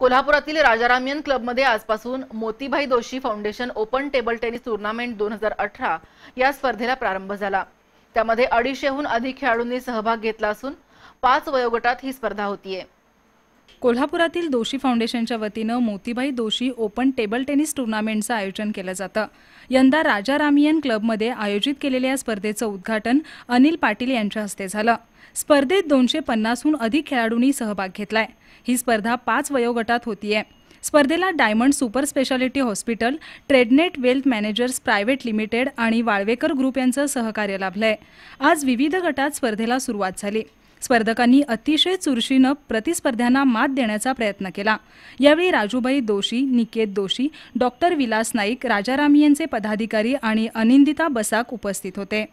कोल्हापुरातील राजारामियन क्लबमध्ये आजपासून Motibhai Doshi foundation open table tennis tournament दोन हजार अठरा या स्पर्धेला प्रारंभ झाला त्यामध्ये अडीचशेहून अधिक खेळाडूंनी सहभाग घेतला असून पाच वयोगटात ही स्पर्धा होतीये कोल्हापुरातील दोषी फाउंडेशनच्या वतीनं मोतीबाई दोषी ओपन टेबल टेनिस टुर्नामेंटचं आयोजन केलं जातं यंदा राजा रामियन क्लबमध्ये आयोजित केलेल्या या स्पर्धेचं उद्घाटन अनिल पाटील यांच्या हस्ते झालं स्पर्धेत दोनशे पन्नासहून अधिक खेळाडूंनी सहभाग घेतलाय ही स्पर्धा पाच वयोगटात होतीये स्पर्धेला diamond super speciality hospital Tradenet wealth managers private limited आणि वाळवेकर ग्रुप यांचं सहकार्य लाभलंय आज विविध गटात स्पर्धेला सुरुवात झाली स्पर्धकांनी अतिशय चुरशीनं प्रतिस्पर्ध्यांना मात देण्याचा प्रयत्न केला यावेळी राजूबाई दोशी निकेत दोशी डॉक्टर विलास नाईक राजारामियांचे पदाधिकारी आणि अनिंदिता बसाक उपस्थित होते